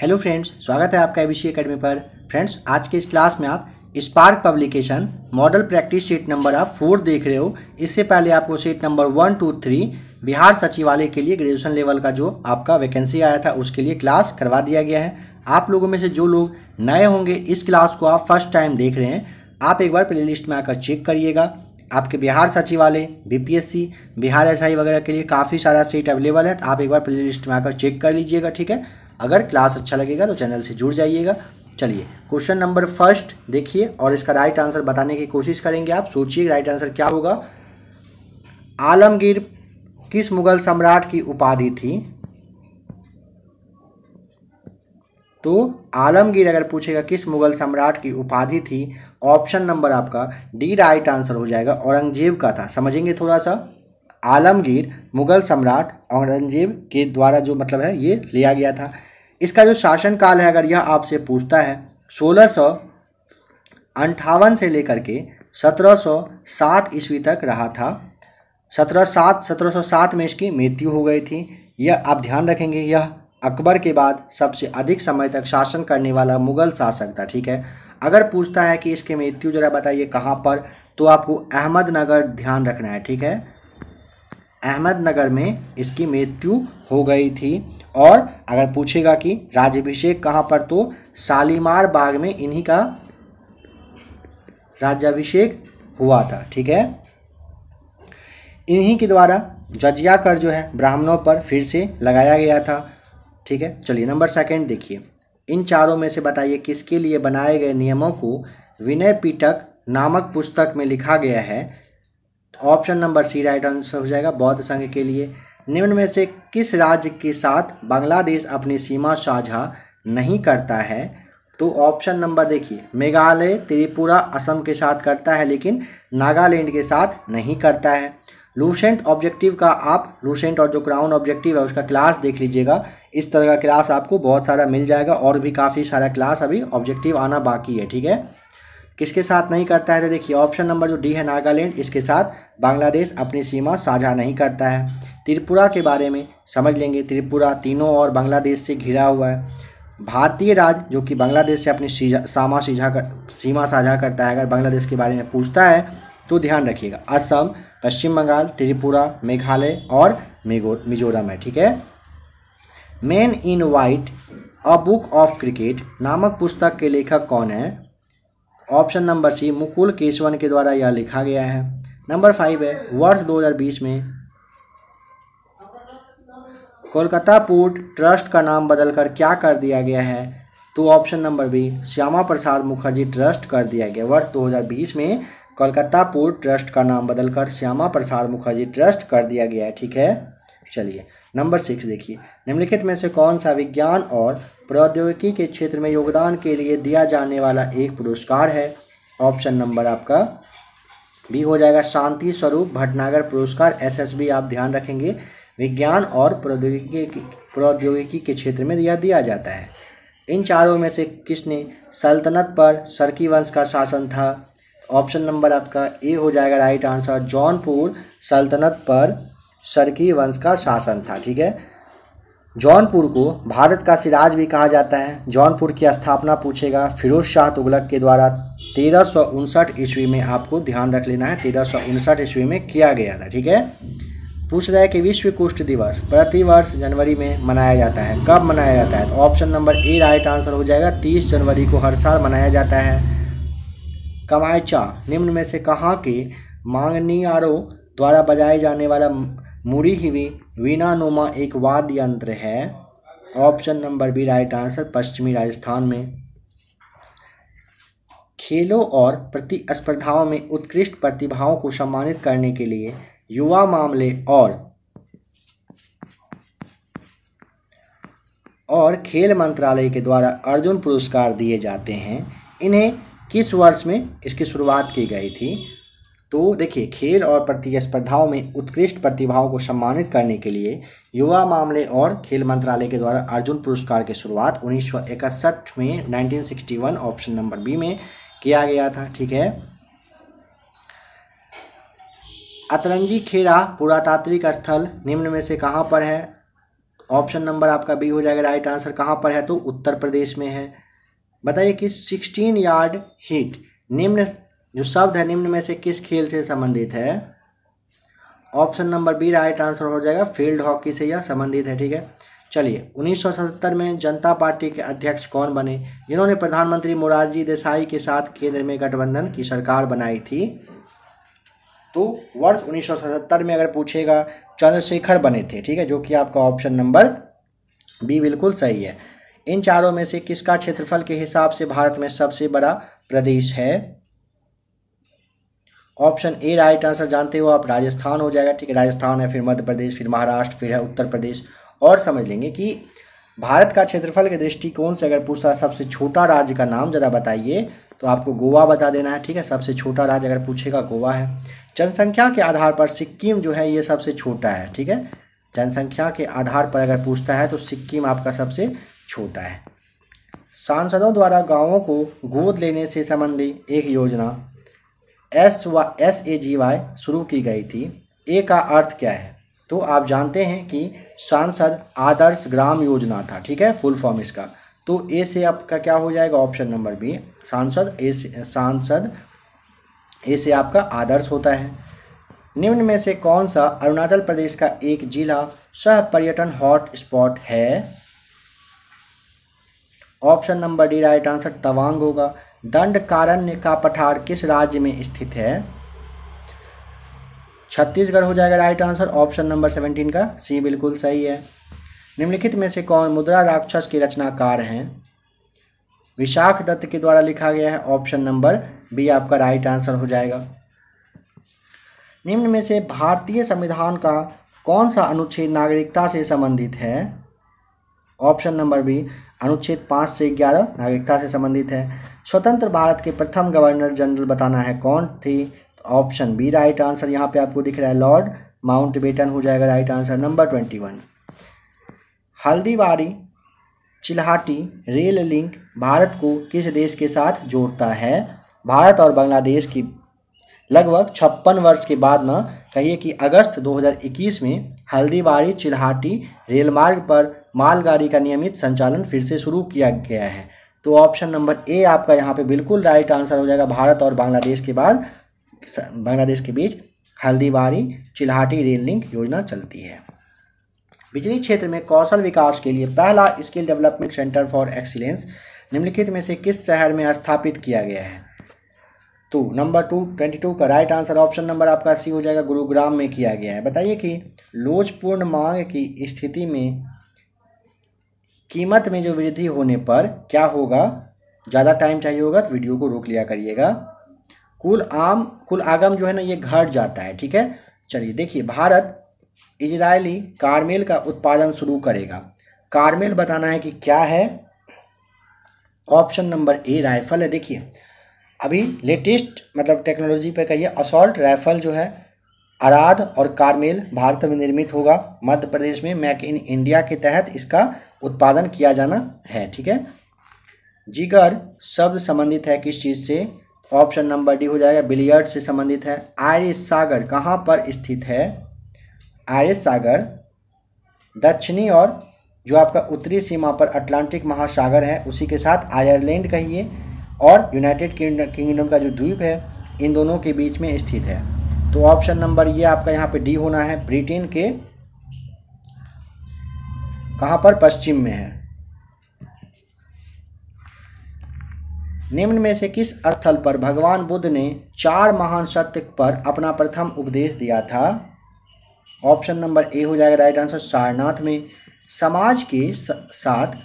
hello friends स्वागत है आपका एबीसी एकेडमी पर फ्रेंड्स आज के इस क्लास में आप Spark publication model practice sheet number आप फोर देख रहे हो इससे पहले आपको sheet number one two three Bihar सचिवालय के लिए ग्रेजुएशन लेवल का जो आपका वैकेंसी आया था उसके लिए क्लास करवा दिया गया है आप लोगों में से जो लोग नए होंगे इस क्लास को आप फर्स्ट टाइम देख रहे हैं आप एक बार प्ले में आकर चेक करिएगा आपके बिहार सचिवालय बीपीएससी बिहार एसआई वगैरह के लिए काफ़ी सारा सीट अवेलेबल है आप एक बार प्ले में आकर चेक कर लीजिएगा ठीक है अगर क्लास अच्छा लगेगा तो चैनल से जुड़ जाइएगा चलिए क्वेश्चन नंबर फर्स्ट देखिए और इसका राइट आंसर बताने की कोशिश करेंगे आप सोचिए राइट आंसर क्या होगा आलमगीर किस मुगल सम्राट की उपाधि थी तो आलमगीर अगर पूछेगा किस मुगल सम्राट की उपाधि थी ऑप्शन नंबर आपका डी राइट आंसर हो जाएगा औरंगजेब का था समझेंगे थोड़ा सा आलमगीर मुगल सम्राट औरंगजेब के द्वारा जो मतलब है ये लिया गया था इसका जो शासनकाल है अगर यह आपसे पूछता है सोलह सौ अंठावन से लेकर के सत्रह सौ सात ईस्वी तक रहा था सत्रह सात सत्रह सौ सात में इसकी मृत्यु हो गई थी यह आप ध्यान रखेंगे यह अकबर के बाद सबसे अधिक समय तक शासन करने वाला मुगल शासक था ठीक है अगर पूछता है कि इसकी मृत्यु जरा बताइए कहाँ पर तो आपको अहमदनगर ध्यान रखना है ठीक है अहमदनगर में इसकी मृत्यु हो गई थी और अगर पूछेगा कि राज्यभिषेक कहाँ पर तो शालीमार बाग में इन्हीं का राज्यभिषेक हुआ था ठीक है इन्हीं के द्वारा जजिया कर जो है ब्राह्मणों पर फिर से लगाया गया था ठीक है चलिए नंबर सेकंड देखिए इन चारों में से बताइए किसके लिए बनाए गए नियमों को विनय पीठक नामक पुस्तक में लिखा गया है option number C right answer हो जाएगा बौद्ध संघ के लिए निम्न में से किस राज्य के साथ बांग्लादेश अपनी सीमा साझा नहीं करता है तो ऑप्शन नंबर देखिए मेघालय त्रिपुरा असम के साथ करता है लेकिन नागालैंड के साथ नहीं करता है लूसेंट ऑब्जेक्टिव का आप लूसेंट और जो क्राउन ऑब्जेक्टिव है उसका क्लास देख लीजिएगा इस तरह का क्लास आपको बहुत सारा मिल जाएगा और भी काफ़ी सारा क्लास अभी ऑब्जेक्टिव आना बाकी है ठीक है किसके साथ नहीं करता है तो देखिए ऑप्शन नंबर जो डी है नागालैंड इसके साथ बांग्लादेश अपनी सीमा साझा नहीं करता है त्रिपुरा के बारे में समझ लेंगे त्रिपुरा तीनों और बांग्लादेश से घिरा हुआ है भारतीय राज्य जो कि बांग्लादेश से अपनी सामा सीझा कर सीमा साझा करता है अगर बांग्लादेश के बारे में पूछता है तो ध्यान रखिएगा असम पश्चिम बंगाल त्रिपुरा मेघालय और मिजोरम है ठीक है man in white a book of cricket नामक पुस्तक के लेखक कौन है option number C Mukul Keshavan के द्वारा यह लिखा गया है नंबर फाइव है वर्ष 2020 में कोलकाता पोर्ट ट्रस्ट का नाम बदलकर क्या कर दिया गया है तो option number B Shyama Prasad Mukherjee trust कर दिया गया वर्ष 2020 में कोलकाता पोर्ट ट्रस्ट का नाम बदलकर श्यामा प्रसाद मुखर्जी ट्रस्ट कर दिया गया है ठीक है चलिए नंबर सिक्स देखिए निम्नलिखित में से कौन सा विज्ञान और प्रौद्योगिकी के क्षेत्र में योगदान के लिए दिया जाने वाला एक पुरस्कार है ऑप्शन नंबर आपका बी हो जाएगा शांति स्वरूप भटनागर पुरस्कार एसएसबी आप ध्यान रखेंगे विज्ञान और प्रौद्योगिकी प्रौद्योगिकी के क्षेत्र में यह दिया जाता है इन चारों में से किसने सल्तनत पर सरकी वंश का शासन था ऑप्शन नंबर आपका ए हो जाएगा राइट आंसर जौनपुर सल्तनत पर सरकी वंश का शासन था ठीक है जौनपुर को भारत का सिराज भी कहा जाता है जौनपुर की स्थापना पूछेगा फिरोज शाह तुगलक के द्वारा तेरह सौ उनसठ ईस्वी में आपको ध्यान रख लेना है तेरह सौ उनसठ ईस्वी में किया गया था ठीक है पूछ रहा है कि विश्व कुष्ठ दिवस प्रतिवर्ष जनवरी में मनाया जाता है कब मनाया जाता है तो option number A right answer हो जाएगा तीस जनवरी को हर साल मनाया जाता है कमायचा निम्न में से कहाँ के आरो द्वारा बजाए जाने वाला मुरी हिवी वीणा नोमा एक वाद्य यंत्र है option number B right answer पश्चिमी राजस्थान में खेलों और प्रतिस्पर्धाओं में उत्कृष्ट प्रतिभाओं को सम्मानित करने के लिए युवा मामले और और खेल मंत्रालय के द्वारा अर्जुन पुरस्कार दिए जाते हैं इन्हें किस वर्ष में इसकी शुरुआत की गई थी तो देखिए खेल और प्रतिस्पर्धाओं में उत्कृष्ट प्रतिभाओं को सम्मानित करने के लिए युवा मामले और खेल मंत्रालय के द्वारा अर्जुन पुरस्कार की शुरुआत उन्नीस में 1961 ऑप्शन नंबर बी में किया गया था ठीक है अतरंजी खेरा पुरातात्विक स्थल निम्न में से कहाँ पर है ऑप्शन नंबर आपका बी हो जाएगा राइट आंसर कहाँ पर है तो उत्तर प्रदेश में है बताइए कि सिक्सटीन यार्ड हिट निम्न जो शब्द है निम्न में से किस खेल से संबंधित है option number B right answer हो जाएगा फील्ड हॉकी से यह संबंधित है ठीक है चलिए उन्नीस में जनता पार्टी के अध्यक्ष कौन बने जिन्होंने प्रधानमंत्री मोरारजी देसाई के साथ केंद्र में गठबंधन की सरकार बनाई थी तो वर्ष 1977 में अगर पूछेगा चंद्रशेखर बने थे ठीक है जो कि आपका ऑप्शन नंबर बी बिल्कुल सही है इन चारों में से किसका क्षेत्रफल के हिसाब से भारत में सबसे बड़ा प्रदेश है ऑप्शन ए राइट आंसर जानते हो आप राजस्थान हो जाएगा ठीक है राजस्थान है फिर मध्य प्रदेश फिर महाराष्ट्र फिर है उत्तर प्रदेश और समझ लेंगे कि भारत का क्षेत्रफल के दृष्टिकोण से अगर पूछा सबसे छोटा राज्य का नाम जरा बताइए तो आपको गोवा बता देना है ठीक है सबसे छोटा राज्य अगर पूछेगा गोवा है जनसंख्या के आधार पर सिक्किम जो है ये सबसे छोटा है ठीक है जनसंख्या के आधार पर अगर पूछता है तो सिक्किम आपका सबसे छोटा है सांसदों द्वारा गांवों को गोद लेने से संबंधी एक योजना एस व एस ए जी वाई शुरू की गई थी ए का अर्थ क्या है तो आप जानते हैं कि सांसद आदर्श ग्राम योजना था ठीक है फुल फॉर्म इसका तो ए से आपका क्या हो जाएगा ऑप्शन नंबर बी सांसद ए से सांसद ए से आपका आदर्श होता है निम्न में से कौन सा अरुणाचल प्रदेश का एक जिला सह पर्यटन हॉट स्पॉट है option number D right answer Tawang होगा दंड कारण्य का पठार किस राज्य में स्थित है छत्तीसगढ़ हो जाएगा right answer option number seventeen का सी बिल्कुल सही है निम्नलिखित में से कौन मुद्रा राक्षस के रचनाकार हैं विशाख दत्त के द्वारा लिखा गया है ऑप्शन नंबर बी आपका राइट आंसर हो जाएगा निम्न में से भारतीय संविधान का कौन सा अनुच्छेद नागरिकता से संबंधित है ऑप्शन नंबर बी अनुच्छेद पाँच से ग्यारह नागरिकता से संबंधित है स्वतंत्र भारत के प्रथम गवर्नर जनरल बताना है कौन थी ऑप्शन बी राइट आंसर यहाँ पे आपको दिख रहा है लॉर्ड माउंट बेटन हो जाएगा right answer number twenty one Haldibari Chilahati rail link Bharat को किस देश के साथ जोड़ता है भारत और बांग्लादेश की लगभग छप्पन वर्ष के बाद न कहिए कि अगस्त 2021 में हल्दीबाड़ी चिल्हाटी रेल मार्ग पर मालगाड़ी का नियमित संचालन फिर से शुरू किया गया है तो ऑप्शन नंबर ए आपका यहाँ पे बिल्कुल राइट आंसर हो जाएगा भारत और बांग्लादेश के बाद बांग्लादेश के बीच हल्दीबारी चिल्हाटी रेल लिंक योजना चलती है बिजली क्षेत्र में कौशल विकास के लिए पहला skill development centre for excellence निम्नलिखित में से किस शहर में स्थापित किया गया है तो नंबर टू ट्वेंटी टू का राइट आंसर ऑप्शन नंबर आपका सी हो जाएगा गुरुग्राम में किया गया है बताइए कि लोचपूर्ण मांग की स्थिति में कीमत में जो वृद्धि होने पर क्या होगा ज़्यादा टाइम चाहिए होगा तो वीडियो को रोक लिया करिएगा कुल आम कुल आगम जो है ना ये घट जाता है ठीक है चलिए देखिए भारत इजरायली कारमेल का उत्पादन शुरू करेगा कारमेल बताना है कि क्या है ऑप्शन नंबर ए राइफल है देखिए अभी लेटेस्ट मतलब टेक्नोलॉजी पर कहिए असॉल्ट राइफल जो है अराध और कारमेल भारत में निर्मित होगा मध्य प्रदेश में मैक इन इंडिया के तहत इसका उत्पादन किया जाना है ठीक है जिगर शब्द संबंधित है किस चीज़ से ऑप्शन नंबर डी हो जाएगा बिलियर्ड से संबंधित है आयरिस सागर कहाँ पर स्थित है आयरिस सागर दक्षिणी और जो आपका उत्तरी सीमा पर अटलांटिक महासागर है उसी के साथ आयरलैंड कहिए और यूनाइटेड किंगडम का जो द्वीप है इन दोनों के बीच में स्थित है तो ऑप्शन नंबर ये आपका यहाँ पे डी होना है ब्रिटेन के कहाँ पर पश्चिम में है निम्न में से किस स्थल पर भगवान बुद्ध ने चार महान सत्य पर अपना प्रथम उपदेश दिया था ऑप्शन नंबर ए हो जाएगा राइट आंसर सारनाथ में समाज के साथ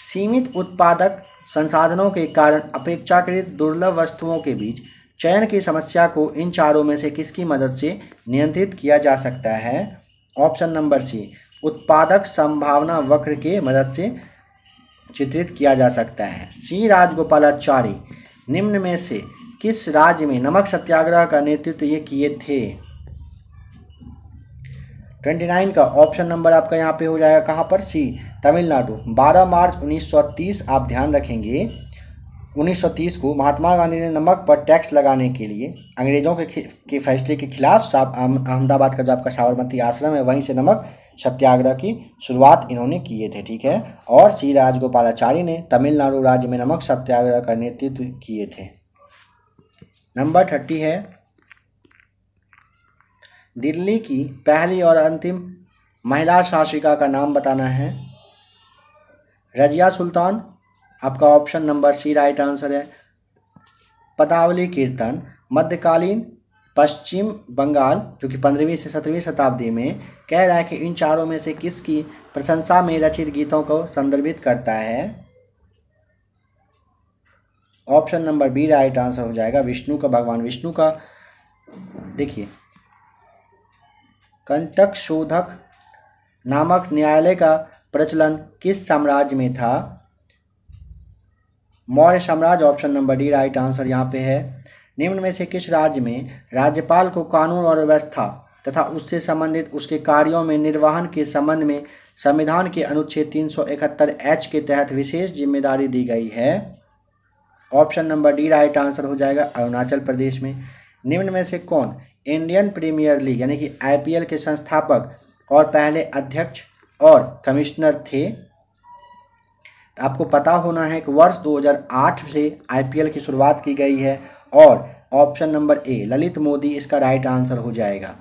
सीमित उत्पादक संसाधनों के कारण अपेक्षाकृत दुर्लभ वस्तुओं के बीच चयन की समस्या को इन चारों में से किसकी मदद से नियंत्रित किया जा सकता है ऑप्शन नंबर सी उत्पादक संभावना वक्र के मदद से चित्रित किया जा सकता है सी राजगोपालाचार्य निम्न में से किस राज्य में नमक सत्याग्रह का नेतृत्व ये किए थे ट्वेंटी नाइन का ऑप्शन नंबर आपका यहाँ पे हो जाएगा कहाँ पर सी तमिलनाडु बारह मार्च उन्नीस सौ तीस आप ध्यान रखेंगे उन्नीस सौ तीस को महात्मा गांधी ने नमक पर टैक्स लगाने के लिए अंग्रेजों के के फैसले के खिलाफ अहमदाबाद का जो आपका साबरमती आश्रम है वहीं से नमक सत्याग्रह की शुरुआत इन्होंने किए थे ठीक है और सी राजगोपालाचारी ने तमिलनाडु राज्य में नमक सत्याग्रह का नेतृत्व किए थे नंबर थर्टी है दिल्ली की पहली और अंतिम महिला शासिका का नाम बताना है रजिया सुल्तान आपका option number C right answer है पदावली कीर्तन मध्यकालीन पश्चिम बंगाल जो कि पंद्रहवीं से सत्रहवीं शताब्दी में कह रहा है कि इन चारों में से किसकी प्रशंसा में रचित गीतों को संदर्भित करता है option number B right answer हो जाएगा विष्णु का भगवान विष्णु का देखिए कंटक शोधक नामक न्यायालय का प्रचलन किस साम्राज्य में था मौर्य साम्राज्य option number D right answer यहाँ पे है निम्न में से किस राज्य में राज्यपाल को कानून और व्यवस्था तथा उससे संबंधित उसके कार्यों में निर्वहन के संबंध में संविधान के अनुच्छेद 371 एच के तहत विशेष जिम्मेदारी दी गई है option number D right answer हो जाएगा अरुणाचल प्रदेश में निम्न में से कौन इंडियन प्रीमियर लीग यानी कि आईपीएल के संस्थापक और पहले अध्यक्ष और कमिश्नर थे तो आपको पता होना है कि वर्ष 2008 से आईपीएल की शुरुआत की गई है और option number A Lalit Modi इसका राइट आंसर हो जाएगा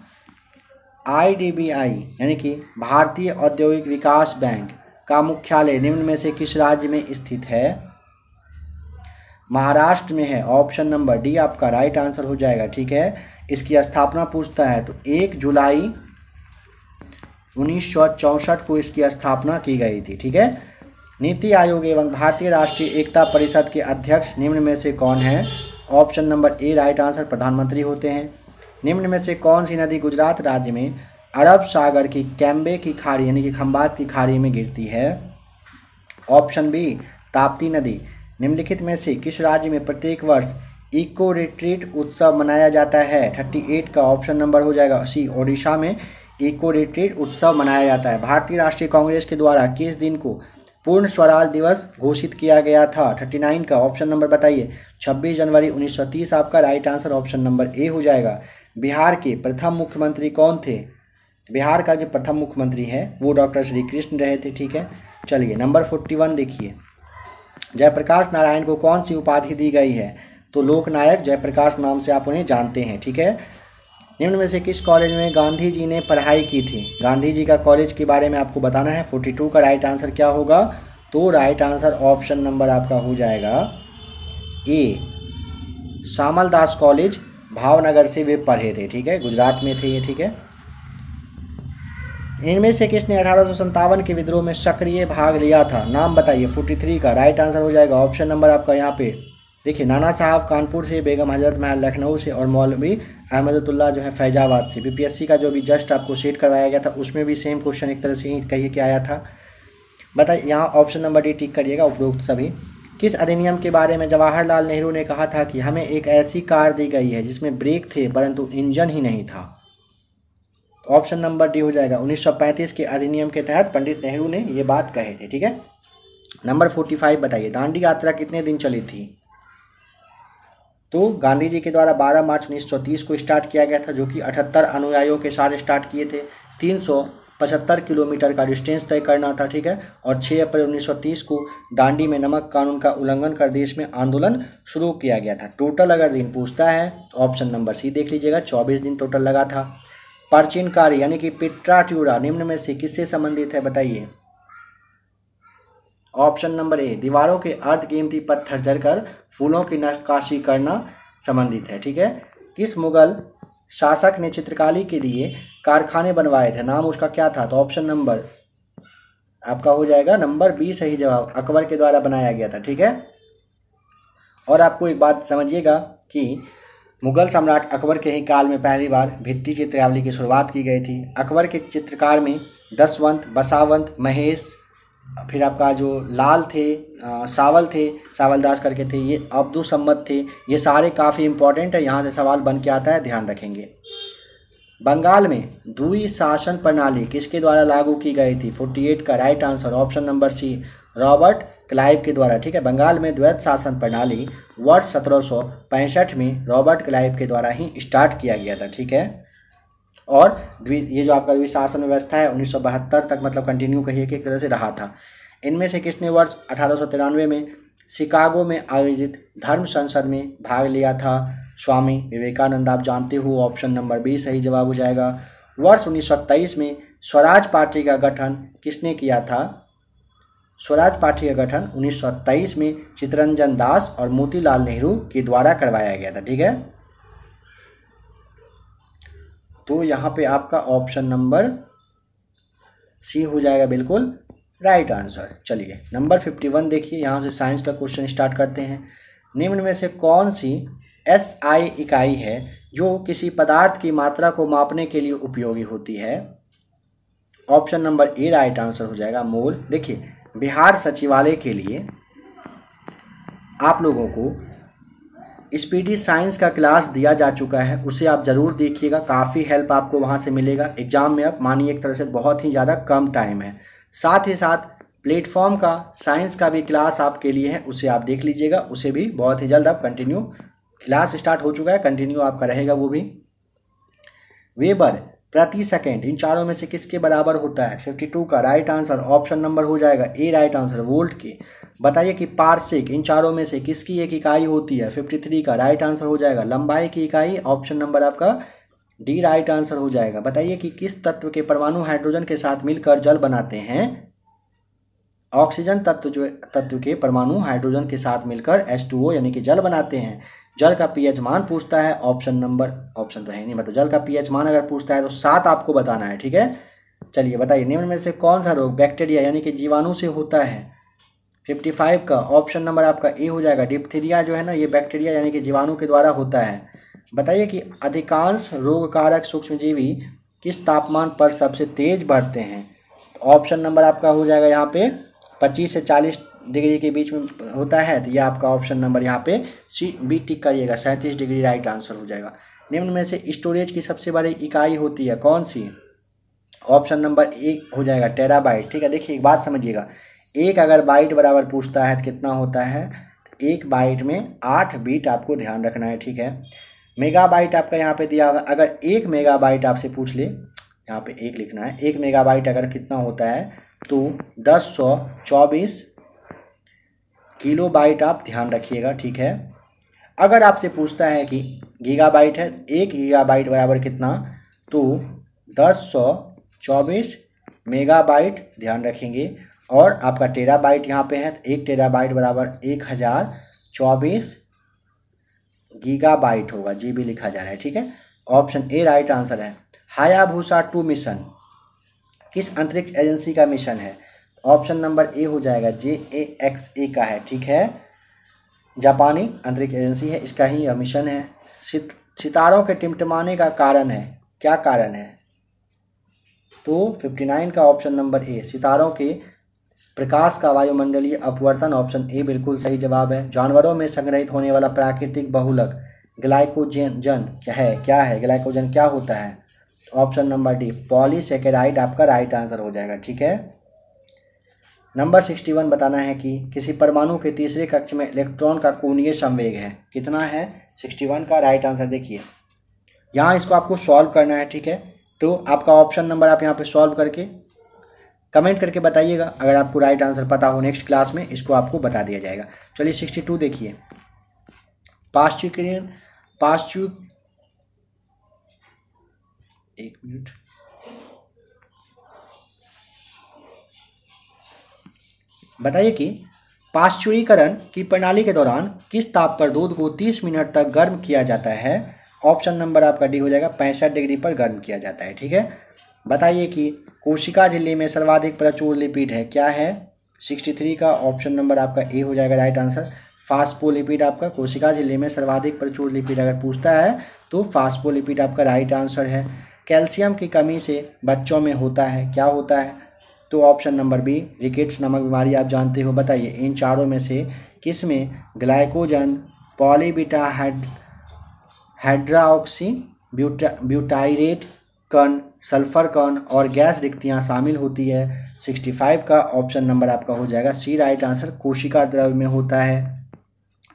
आईडीबीआई यानी कि भारतीय औद्योगिक विकास बैंक का मुख्यालय निम्न में से किस राज्य में स्थित है महाराष्ट्र में है ऑप्शन नंबर डी आपका राइट आंसर हो जाएगा ठीक है इसकी स्थापना पूछता है तो एक जुलाई उन्नीस को इसकी स्थापना की गई थी ठीक है नीति आयोग एवं भारतीय राष्ट्रीय एकता परिषद के अध्यक्ष निम्न में से कौन है option number A right answer प्रधानमंत्री होते हैं निम्न में से कौन सी नदी गुजरात राज्य में अरब सागर की कैम्बे की खाड़ी यानी कि खम्बात की खाड़ी में गिरती है ऑप्शन बी ताप्ती नदी निम्नलिखित में से किस राज्य में प्रत्येक वर्ष इको रिट्रीट उत्सव मनाया जाता है थर्टी एट का ऑप्शन नंबर हो जाएगा सी ओडिशा में इको रिट्रीट उत्सव मनाया जाता है भारतीय राष्ट्रीय कांग्रेस के द्वारा किस दिन को पूर्ण स्वराज दिवस घोषित किया गया था थर्टी नाइन का ऑप्शन नंबर बताइए छब्बीस जनवरी तीस आपका right answer option number A हो जाएगा बिहार के प्रथम मुख्यमंत्री कौन थे बिहार का जो प्रथम मुख्यमंत्री है वो डॉक्टर श्री कृष्ण रहे थे ठीक है चलिए नंबर फोर्टी वन देखिए जयप्रकाश नारायण को कौन सी उपाधि दी गई है तो लोकनायक जयप्रकाश नाम से आप उन्हें जानते हैं ठीक है निम्न में से किस कॉलेज में गांधी जी ने पढ़ाई की थी गांधी जी का कॉलेज के बारे में आपको बताना है फोर्टी टू का राइट आंसर क्या होगा तो राइट आंसर ऑप्शन नंबर आपका हो जाएगा ए श्यामल दास कॉलेज भावनगर से वे पढ़े थे ठीक है गुजरात में थे ये ठीक है इनमें से किसने अठारह के विद्रोह में सक्रिय भाग लिया था नाम बताइए 43 का राइट आंसर हो जाएगा ऑप्शन नंबर आपका यहाँ पे देखिए नाना साहब कानपुर से बेगम हजरत महल लखनऊ से और मौलवी अहमदुल्ला जो है फैजाबाद से बीपीएससी का जो भी जस्ट आपको सेट करवाया गया था उसमें भी सेम क्वेश्चन एक तरह से ही कहिए कि आया था बताइए यहाँ ऑप्शन नंबर डी टिक करिएगा उपरोक्त सभी किस अधिनियम के बारे में जवाहरलाल नेहरू ने कहा था कि हमें एक ऐसी कार दी गई है जिसमें ब्रेक थे परंतु इंजन ही नहीं था तो ऑप्शन नंबर डी हो जाएगा 1935 के अधिनियम के तहत पंडित नेहरू ने ये बात कहे थे ठीक है नंबर 45 बताइए दांडी यात्रा कितने दिन चली थी तो गांधी जी के द्वारा 12 मार्च 1930 को स्टार्ट किया गया था जो कि 78 अनुयायियों के साथ स्टार्ट किए थे पचहत्तर किलोमीटर का डिस्टेंस तय करना था ठीक है और 6 अप्रैल 1930 को दांडी में नमक कानून का उल्लंघन कर देश में आंदोलन शुरू किया गया था टोटल अगर दिन पूछता है तो ऑप्शन नंबर सी देख लीजिएगा चौबीस दिन टोटल लगा था प्राचीन कार्य यानी कि पिट्राट्यूरा निम्न में से किससे संबंधित है बताइए ऑप्शन नंबर ए दीवारों के अर्ध कीमती पत्थर जड़कर फूलों की नक्काशी करना संबंधित है ठीक है किस मुगल शासक ने चित्रकारी के लिए कारखाने बनवाए थे नाम उसका क्या था तो ऑप्शन नंबर आपका हो जाएगा नंबर बी सही जवाब अकबर के द्वारा बनाया गया था ठीक है और आपको एक बात समझिएगा कि मुगल सम्राट अकबर के ही काल में पहली बार भित्ति चित्रावली की शुरुआत की गई थी अकबर के चित्रकार में दसवंत बसावंत महेश फिर आपका जो लाल थे आ, सावल थे सावल दास करके थे ये अब्दू सम्मत थे ये सारे काफ़ी इंपॉर्टेंट है यहाँ से सवाल बन के आता है ध्यान रखेंगे बंगाल में दुई शासन प्रणाली किसके द्वारा लागू की गई थी 48 का right answer option number C Robert Clive के द्वारा ठीक है बंगाल में द्वैत शासन प्रणाली वर्ष सत्रह में रॉबर्ट क्लाइव के द्वारा ही स्टार्ट किया गया था ठीक है और ये जो आपका द्विशासन व्यवस्था है उन्नीस तक मतलब कंटिन्यू कहिए कि एक तरह से रहा था इनमें से किसने वर्ष अठारह में शिकागो में आयोजित धर्म संसद में भाग लिया था स्वामी विवेकानंद आप जानते हो ऑप्शन नंबर बी सही जवाब हो जाएगा वर्ष उन्नीस में स्वराज पार्टी का गठन किसने किया था स्वराज पार्टी का गठन 1923 में चितरंजन दास और मोतीलाल नेहरू के द्वारा करवाया गया था ठीक है तो यहाँ पे आपका ऑप्शन नंबर सी हो जाएगा बिल्कुल राइट आंसर चलिए नंबर फिफ्टी वन देखिए यहाँ से साइंस का क्वेश्चन स्टार्ट करते हैं निम्न में से कौन सी एस आई इकाई है जो किसी पदार्थ की मात्रा को मापने के लिए उपयोगी होती है option number A right answer हो जाएगा मोल देखिए बिहार सचिवालय के लिए आप लोगों को स्पीडी साइंस का क्लास दिया जा चुका है उसे आप ज़रूर देखिएगा काफ़ी हेल्प आपको वहाँ से मिलेगा एग्जाम में आप मानिए एक तरह से बहुत ही ज़्यादा कम टाइम है साथ ही साथ प्लेटफॉर्म का साइंस का भी क्लास आपके लिए है उसे आप देख लीजिएगा उसे भी बहुत ही जल्द आप कंटिन्यू क्लास स्टार्ट हो चुका है कंटिन्यू आपका रहेगा वो भी वेबर प्रति सेकेंड इन चारों में से किसके बराबर होता है फिफ्टी टू का राइट आंसर ऑप्शन नंबर हो जाएगा ए राइट आंसर वोल्ट के बताइए कि पार्सिक इन चारों में से किसकी एक इकाई होती है फिफ्टी थ्री का राइट आंसर हो जाएगा लंबाई की इकाई ऑप्शन नंबर आपका डी राइट आंसर हो जाएगा बताइए कि किस तत्व के परमाणु हाइड्रोजन के साथ मिलकर जल बनाते हैं ऑक्सीजन तत्व जो तत्व के परमाणु हाइड्रोजन के साथ मिलकर ओ यानी कि जल बनाते हैं जल का पीएच मान पूछता है ऑप्शन नंबर ऑप्शन तो है नहीं मतलब जल का पीएच मान अगर पूछता है तो सात आपको बताना है ठीक है चलिए बताइए निम्न में से कौन सा रोग बैक्टीरिया यानी कि जीवाणु से होता है फिफ्टी फाइव का ऑप्शन नंबर आपका ए हो जाएगा डिप्थीरिया जो है ना ये बैक्टीरिया यानी कि जीवाणु के द्वारा होता है बताइए कि अधिकांश रोग कारक सूक्ष्मजीवी किस तापमान पर सबसे तेज बढ़ते हैं ऑप्शन तो नंबर आपका हो जाएगा यहाँ पे पच्चीस से चालीस डिग्री के बीच में होता है तो यह आपका ऑप्शन नंबर यहाँ पे सी बी टिक करिएगा सैंतीस डिग्री राइट आंसर हो जाएगा निम्न में से स्टोरेज की सबसे बड़ी इकाई होती है कौन सी ऑप्शन नंबर एक हो जाएगा टेराबाइट ठीक है देखिए एक बात समझिएगा एक अगर बाइट बराबर पूछता है तो कितना होता है तो एक बाइट में आठ बीट आपको ध्यान रखना है ठीक है मेगाबाइट आपका यहाँ पे दिया हुआ अगर एक मेगाबाइट आपसे पूछ ले यहाँ पे एक लिखना है एक मेगाबाइट अगर कितना होता है तो दस सौ चौबीस किलो बाइट आप ध्यान रखिएगा ठीक है अगर आपसे पूछता है कि गीगाबाइट है एक गीगाबाइट बराबर कितना तो दस सौ चौबीस मेगाबाइट ध्यान रखेंगे और आपका टेराबाइट यहाँ पे है तो एक टेराबाइट बराबर एक हज़ार चौबीस गीगाबाइट होगा जी भी लिखा जा रहा है ठीक है ऑप्शन ए राइट आंसर है हायाभूसा टू मिशन किस अंतरिक्ष एजेंसी का मिशन है ऑप्शन नंबर ए हो जाएगा जे ए एक्स ए का है ठीक है जापानी आंतरिक एजेंसी है इसका ही मिशन है सितारों के टिमटिमाने का कारण है क्या कारण है तो फिफ्टी नाइन का ऑप्शन नंबर ए सितारों के प्रकाश का वायुमंडलीय अपवर्तन ऑप्शन ए बिल्कुल सही जवाब है जानवरों में संग्रहित होने वाला प्राकृतिक बहुलक ग्लाइकोजन जन क्या है क्या है ग्लाइकोजन क्या होता है ऑप्शन नंबर डी पॉलीसेकेराइड आपका राइट आंसर हो जाएगा ठीक है नंबर सिक्सटी वन बताना है कि किसी परमाणु के तीसरे कक्ष में इलेक्ट्रॉन का कोणीय संवेग है कितना है सिक्सटी वन का राइट आंसर देखिए यहाँ इसको आपको सॉल्व करना है ठीक है तो आपका ऑप्शन नंबर आप यहाँ पे सॉल्व करके कमेंट करके बताइएगा अगर आपको राइट आंसर पता हो नेक्स्ट क्लास में इसको आपको बता दिया जाएगा चलिए सिक्सटी टू देखिए पास्ट्यूक्रियन पाश्चु एक मिनट बताइए कि पाश्चुरीकरण की प्रणाली के दौरान किस ताप पर दूध को 30 मिनट तक गर्म किया जाता है ऑप्शन नंबर आपका डी हो जाएगा पैंसठ डिग्री पर गर्म किया जाता है ठीक है बताइए कि कोशिका झिल्ली में सर्वाधिक प्रचुर लिपिड है क्या है सिक्सटी थ्री का ऑप्शन नंबर आपका ए हो जाएगा राइट आंसर फास्पोलिपिड आपका कोशिका झिल्ली में सर्वाधिक प्रचुर लिपिड अगर पूछता है तो फास्पोलिपिड आपका राइट आंसर है कैल्शियम की कमी से बच्चों में होता है क्या होता है तो ऑप्शन नंबर बी रिकेट्स नामक बीमारी आप जानते हो बताइए इन चारों में से किस में ग्लाइकोजन पॉलीबिटा हाइड हाइड्राक्सी ब्यूटाइरेट कन सल्फर कन और गैस रिक्तियाँ शामिल होती है 65 का ऑप्शन नंबर आपका हो जाएगा सी राइट आंसर कोशिका द्रव्य में होता है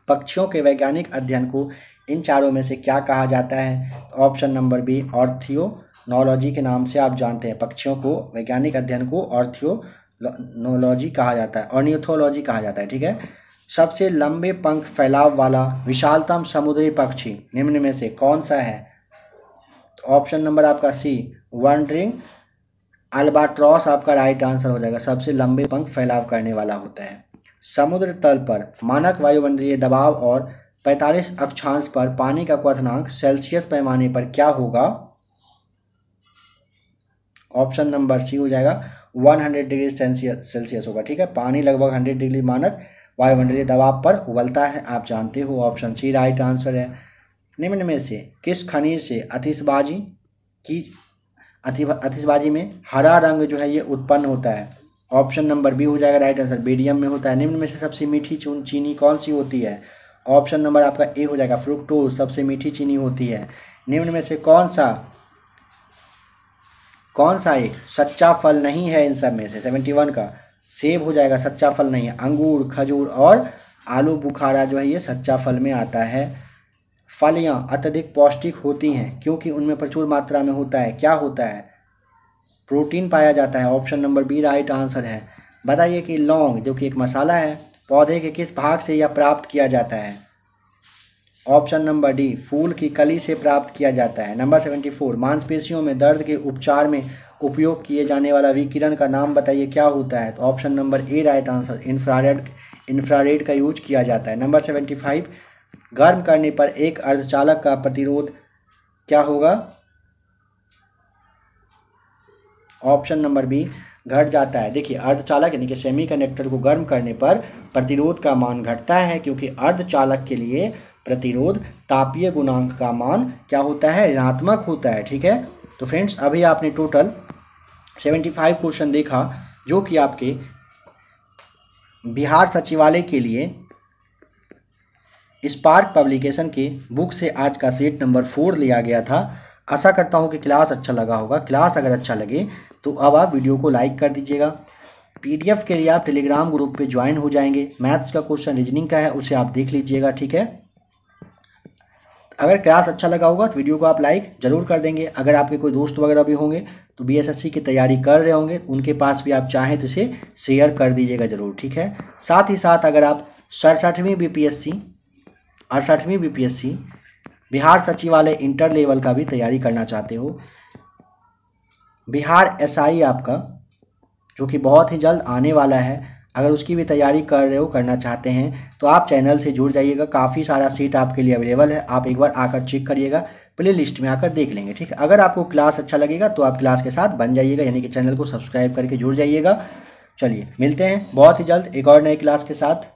पक्षियों के वैज्ञानिक अध्ययन को इन चारों में से क्या कहा जाता है option number B ornithology के नाम से आप जानते हैं पक्षियों को वैज्ञानिक अध्ययन को नोलॉजी कहा जाता है ऑर्नियोथोलॉजी कहा जाता है ठीक है सबसे लंबे पंख फैलाव वाला विशालतम समुद्री पक्षी निम्न में से कौन सा है ऑप्शन तो नंबर आपका सी वनड्रिंग अल्बाट्रॉस आपका राइट आंसर हो जाएगा सबसे लंबे पंख फैलाव करने वाला होता है समुद्र तल पर मानक वायुमंडलीय दबाव और 45 अक्षांश पर पानी का क्वथनांक सेल्सियस पैमाने पर क्या होगा ऑप्शन नंबर सी हो जाएगा 100 डिग्री सेल्सियस सेल्सियस होगा ठीक है पानी लगभग 100 डिग्री मानक वायुमंडलीय दबाव पर उबलता है आप जानते हो ऑप्शन सी राइट आंसर है निम्न में से किस खनिज से अतिशबाजी की अतिशबाजी में हरा रंग जो है ये उत्पन्न होता है ऑप्शन नंबर बी हो जाएगा राइट आंसर बेडियम में होता है निम्न में से सबसे मीठी चून चीनी कौन सी होती है ऑप्शन नंबर आपका ए हो जाएगा फ्रुक्टोज सबसे मीठी चीनी होती है निम्न में से कौन सा कौन सा एक सच्चा फल नहीं है इन सब में से सेवेंटी वन का सेब हो जाएगा सच्चा फल नहीं है अंगूर खजूर और आलू बुखारा जो है ये सच्चा फल में आता है फलियाँ अत्यधिक पौष्टिक होती हैं क्योंकि उनमें प्रचुर मात्रा में होता है क्या होता है प्रोटीन पाया जाता है option number B right answer है बताइए कि लौंग जो कि एक मसाला है पौधे के किस भाग से यह प्राप्त किया जाता है ऑप्शन नंबर डी फूल की कली से प्राप्त किया जाता है नंबर सेवेंटी फोर मांसपेशियों में दर्द के उपचार में उपयोग किए जाने वाला विकिरण का नाम बताइए क्या होता है तो option number A right answer infrared infrared का यूज किया जाता है नंबर सेवेंटी फाइव गर्म करने पर एक अर्धचालक का प्रतिरोध क्या होगा ऑप्शन नंबर बी घट जाता है देखिए अर्धचालक यानी कि सेमीकंडक्टर को गर्म करने पर प्रतिरोध का मान घटता है क्योंकि अर्धचालक के लिए प्रतिरोध तापीय गुणांक का मान क्या होता है ऋणात्मक होता है ठीक है तो फ्रेंड्स अभी आपने टोटल सेवेंटी फाइव क्वेश्चन देखा जो कि आपके बिहार सचिवालय के लिए स्पार्क पब्लिकेशन के बुक से आज का सेट नंबर फोर लिया गया था आशा करता हूँ कि क्लास अच्छा लगा होगा क्लास अगर अच्छा लगे तो अब आप वीडियो को लाइक कर दीजिएगा पीडीएफ के लिए आप टेलीग्राम ग्रुप पे ज्वाइन हो जाएंगे मैथ्स का क्वेश्चन रीजनिंग का है उसे आप देख लीजिएगा ठीक है अगर क्लास अच्छा लगा होगा तो वीडियो को आप लाइक ज़रूर कर देंगे अगर आपके कोई दोस्त वगैरह भी होंगे तो बीएसएससी की तैयारी कर रहे होंगे उनके पास भी आप चाहें तो इसे शेयर कर दीजिएगा ज़रूर ठीक है साथ ही साथ अगर आप सड़सठवीं बी पी एस सी अड़सठवीं B P S C Bihar सचिवालय इंटर लेवल का भी तैयारी करना चाहते हो बिहार एस आपका जो कि बहुत ही जल्द आने वाला है अगर उसकी भी तैयारी कर रहे हो करना चाहते हैं तो आप चैनल से जुड़ जाइएगा काफ़ी सारा सीट आपके लिए अवेलेबल है आप एक बार आकर चेक करिएगा प्ले लिस्ट में आकर देख लेंगे ठीक है अगर आपको क्लास अच्छा लगेगा तो आप क्लास के साथ बन जाइएगा यानी कि चैनल को सब्सक्राइब करके जुड़ जाइएगा चलिए मिलते हैं बहुत ही जल्द एक और नए क्लास के साथ